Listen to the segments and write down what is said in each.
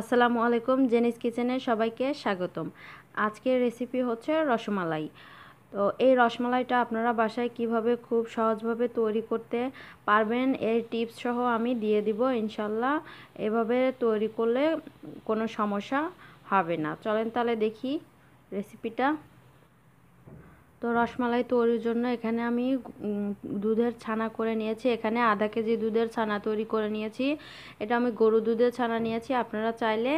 আসসালামু আলাইকুম জেনিস কিচেনে সবাইকে স্বাগতম আজকের রেসিপি হচ্ছে রসমালাই তো এই রসমালাইটা আপনারা বাসায় কিভাবে খুব সহজভাবে তৈরি করতে পারবেন এর টিপস সহ আমি দিয়ে দিব ইনশাল্লাহ এভাবে তৈরি করলে কোনো সমস্যা হবে না চলেন তাহলে দেখি রেসিপিটা তো রসমালাই তৈরির জন্য এখানে আমি দুধের ছানা করে নিয়েছি এখানে আধা কেজি দুধের ছানা তৈরি করে নিয়েছি এটা আমি গরু দুধের ছানা নিয়েছি আপনারা চাইলে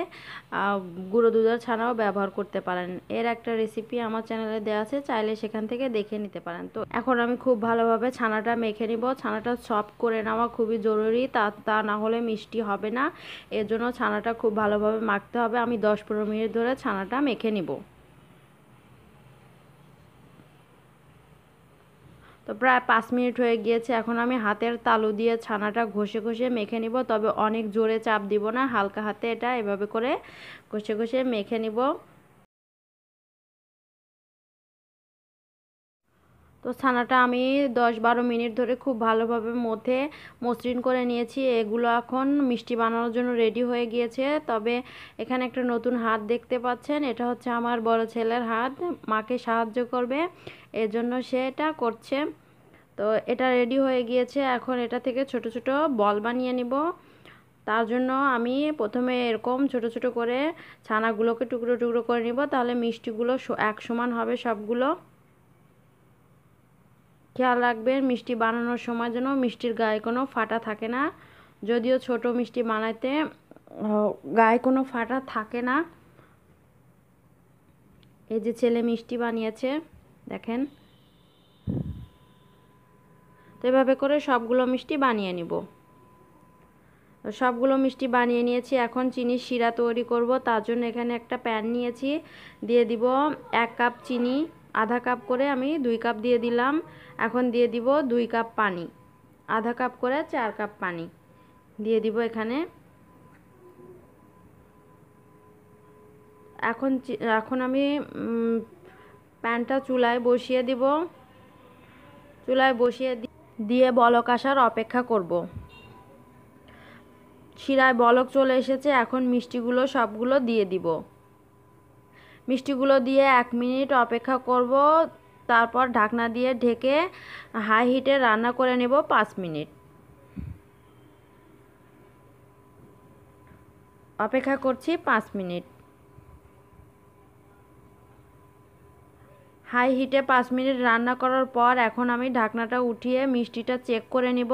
গুঁড়ো দুধের ছানাও ব্যবহার করতে পারেন এর একটা রেসিপি আমার চ্যানেলে দেওয়া আছে চাইলে সেখান থেকে দেখে নিতে পারেন তো এখন আমি খুব ভালোভাবে ছানাটা মেখে নিব ছানাটা সফট করে নেওয়া খুবই জরুরি তা তা না হলে মিষ্টি হবে না এর জন্য ছানাটা খুব ভালোভাবে মাখতে হবে আমি দশ পনেরো মিনিট ধরে ছানাটা মেখে নিব তো প্রায় পাঁচ মিনিট হয়ে গিয়েছে এখন আমি হাতের তালু দিয়ে ছানাটা ঘষে ঘষে মেখে নিব তবে অনেক জোরে চাপ দিব না হালকা হাতে এটা এভাবে করে ঘষে ঘষে মেখে নিব তো ছানাটা আমি দশ বারো মিনিট ধরে খুব ভালোভাবে মধ্যে মসৃণ করে নিয়েছি এগুলো এখন মিষ্টি বানানোর জন্য রেডি হয়ে গিয়েছে তবে এখানে একটা নতুন হাত দেখতে পাচ্ছেন এটা হচ্ছে আমার বড় ছেলের হাত মাকে সাহায্য করবে এজন্য সে এটা করছে তো এটা রেডি হয়ে গিয়েছে এখন এটা থেকে ছোট ছোট বল বানিয়ে নিব তার জন্য আমি প্রথমে এরকম ছোট ছোট করে ছানাগুলোকে টুকরো টুকরো করে নিব তাহলে মিষ্টিগুলো এক সমান হবে সবগুলো খেয়াল রাখবেন মিষ্টি বানানোর সময় যেন মিষ্টির গায়ে কোনো ফাটা থাকে না যদিও ছোট মিষ্টি বানাইতে গায়ে কোনো ফাটা থাকে না এই যে ছেলে মিষ্টি বানিয়েছে দেখেন তো এভাবে করে সবগুলো মিষ্টি বানিয়ে নিব সবগুলো মিষ্টি বানিয়ে নিয়েছি এখন চিনি শিরা তৈরি করব তার জন্য এখানে একটা প্যান নিয়েছি দিয়ে দিব এক কাপ চিনি আধা কাপ করে আমি দুই কাপ দিয়ে দিলাম এখন দিয়ে দিব দুই কাপ পানি আধা কাপ করে চার কাপ পানি দিয়ে দিব এখানে এখন এখন আমি প্যানটা চুলায় বসিয়ে দিব চুলায় বসিয়ে দিয়ে বলক আসার অপেক্ষা করব শিরায় বলক চলে এসেছে এখন মিষ্টিগুলো সবগুলো দিয়ে দিব মিষ্টিগুলো দিয়ে এক মিনিট অপেক্ষা করব তারপর ঢাকনা দিয়ে ঢেকে হাই হিটে রান্না করে নেব পাঁচ মিনিট অপেক্ষা করছি পাঁচ মিনিট হাই হিটে পাঁচ মিনিট রান্না করার পর এখন আমি ঢাকনাটা উঠিয়ে মিষ্টিটা চেক করে নিব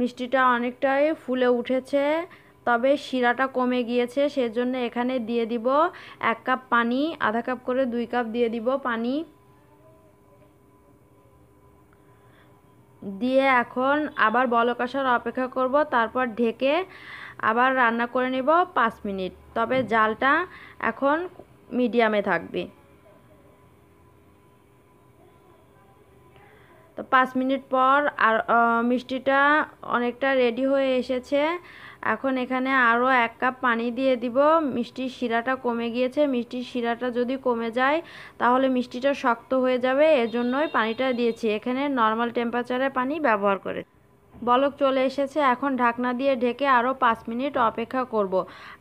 মিষ্টিটা অনেকটাই ফুলে উঠেছে তবে শিরাটা কমে গিয়েছে সেজন্য এখানে দিয়ে দিব এক কাপ পানি আধা কাপ করে দুই কাপ দিয়ে দিব পানি দিয়ে এখন আবার বলক আসার অপেক্ষা করব তারপর ঢেকে আবার রান্না করে নেব পাঁচ মিনিট তবে জালটা এখন মিডিয়ামে থাকবে তো পাঁচ মিনিট পর আর মিষ্টিটা অনেকটা রেডি হয়ে এসেছে এখন এখানে আরও এক কাপ পানি দিয়ে দিব মিষ্টির শিরাটা কমে গিয়েছে মিষ্টির শিরাটা যদি কমে যায় তাহলে মিষ্টিটা শক্ত হয়ে যাবে এজন্যই পানিটা দিয়েছি এখানে নর্মাল টেম্পারেচারে পানি ব্যবহার করে বলক চলে এসেছে এখন ঢাকনা দিয়ে ঢেকে আরও পাঁচ মিনিট অপেক্ষা করব।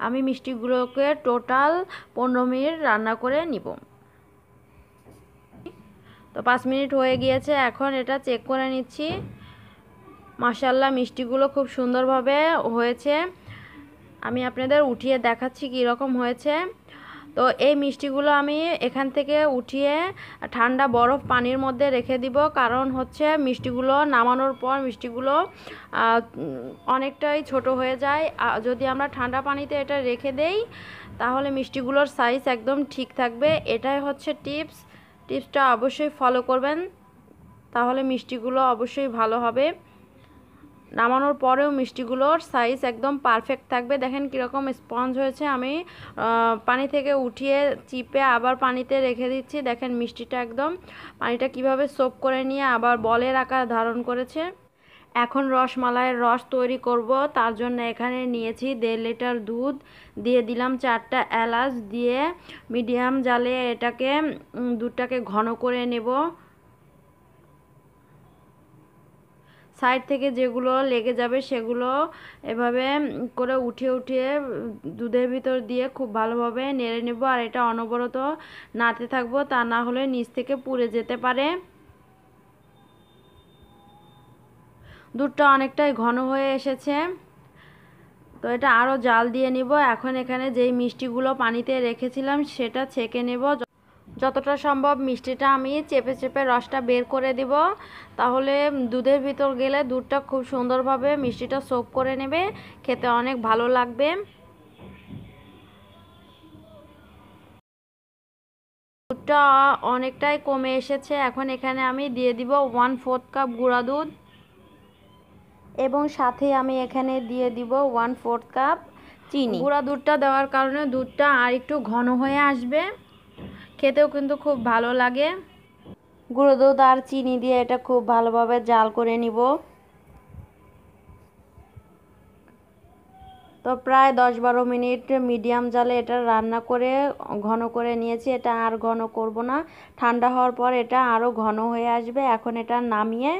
আমি মিষ্টিগুলোকে টোটাল পনেরো মিনিট রান্না করে নিব তো পাঁচ মিনিট হয়ে গিয়েছে এখন এটা চেক করে নিচ্ছি মাসাল্লাহ মিষ্টিগুলো খুব সুন্দরভাবে হয়েছে আমি আপনাদের উঠিয়ে দেখাচ্ছি কীরকম হয়েছে তো এই মিষ্টিগুলো আমি এখান থেকে উঠিয়ে ঠান্ডা বরফ পানির মধ্যে রেখে দিব কারণ হচ্ছে মিষ্টিগুলো নামানোর পর মিষ্টিগুলো অনেকটাই ছোট হয়ে যায় যদি আমরা ঠান্ডা পানিতে এটা রেখে দেই তাহলে মিষ্টিগুলোর সাইজ একদম ঠিক থাকবে এটাই হচ্ছে টিপস টিপসটা অবশ্যই ফলো করবেন তাহলে মিষ্টিগুলো অবশ্যই ভালো হবে নামানোর পরেও মিষ্টিগুলোর সাইজ একদম পারফেক্ট থাকবে দেখেন কীরকম স্পঞ্জ হয়েছে আমি পানি থেকে উঠিয়ে চিপে আবার পানিতে রেখে দিচ্ছি দেখেন মিষ্টিটা একদম পানিটা কিভাবে সোপ করে নিয়ে আবার বলের আকার ধারণ করেছে এখন রসমালাইয়ের রস তৈরি করব তার জন্য এখানে নিয়েছি দেড় লিটার দুধ দিয়ে দিলাম চারটা এলাচ দিয়ে মিডিয়াম জালে এটাকে দুধটাকে ঘন করে নেব সাইড থেকে যেগুলো লেগে যাবে সেগুলো এভাবে করে উঠিয়ে উঠিয়ে দুধের ভিতর দিয়ে খুব ভালোভাবে নেড়ে নেব আর এটা অনবরত নাড়তে থাকবো তা না হলে নিচ থেকে পুড়ে যেতে পারে দুধটা অনেকটাই ঘন হয়ে এসেছে তো এটা আরও জাল দিয়ে নিব এখন এখানে যেই মিষ্টিগুলো পানিতে রেখেছিলাম সেটা ছেঁকে নেব যতটা সম্ভব মিষ্টিটা আমি চেপে চেপে রসটা বের করে দিব তাহলে দুধের ভিতর গেলে দুধটা খুব সুন্দরভাবে মিষ্টিটা সোপ করে নেবে খেতে অনেক ভালো লাগবে দুধটা অনেকটাই কমে এসেছে এখন এখানে আমি দিয়ে দিব ওয়ান ফোর্থ কাপ গুঁড়া দুধ এবং সাথে আমি এখানে দিয়ে দিব ওয়ান ফোর্থ কাপ চিনি গুঁড়া দুধটা দেওয়ার কারণে দুধটা আর একটু ঘন হয়ে আসবে খেতেও কিন্তু খুব ভালো লাগে গুঁড়ো দুধ আর চিনি দিয়ে এটা খুব ভালোভাবে জাল করে নিব তো প্রায় দশ বারো মিনিট মিডিয়াম জালে এটা রান্না করে ঘন করে নিয়েছি এটা আর ঘন করব না ঠান্ডা হওয়ার পর এটা আরও ঘন হয়ে আসবে এখন এটা নামিয়ে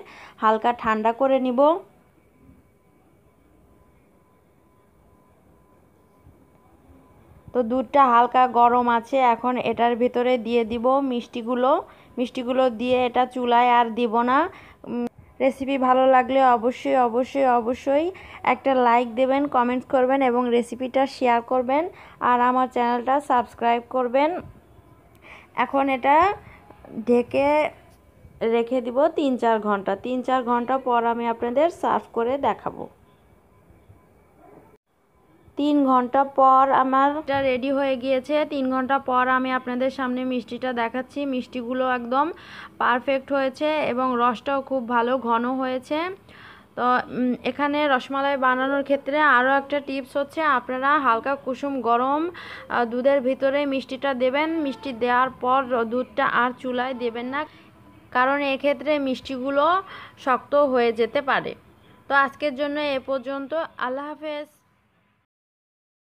হালকা ঠান্ডা করে নিব তো দুধটা হালকা গরম আছে এখন এটার ভিতরে দিয়ে দিব মিষ্টিগুলো মিষ্টিগুলো দিয়ে এটা চুলায় আর দিব না রেসিপি ভালো লাগলে অবশ্যই অবশ্যই অবশ্যই একটা লাইক দেবেন কমেন্টস করবেন এবং রেসিপিটা শেয়ার করবেন আর আমার চ্যানেলটা সাবস্ক্রাইব করবেন এখন এটা ঢেকে রেখে দিব তিন চার ঘন্টা তিন চার ঘন্টা পর আমি আপনাদের সার্ভ করে দেখাবো তিন ঘন্টা পর আমার এটা রেডি হয়ে গিয়েছে তিন ঘন্টা পর আমি আপনাদের সামনে মিষ্টিটা দেখাচ্ছি মিষ্টিগুলো একদম পারফেক্ট হয়েছে এবং রসটাও খুব ভালো ঘন হয়েছে তো এখানে রসমালাই বানানোর ক্ষেত্রে আরও একটা টিপস হচ্ছে আপনারা হালকা কুসুম গরম দুধের ভিতরে মিষ্টিটা দেবেন মিষ্টি দেওয়ার পর দুধটা আর চুলায় দেবেন না কারণ এক্ষেত্রে মিষ্টিগুলো শক্ত হয়ে যেতে পারে তো আজকের জন্য এ পর্যন্ত আল্লাহ হাফেজ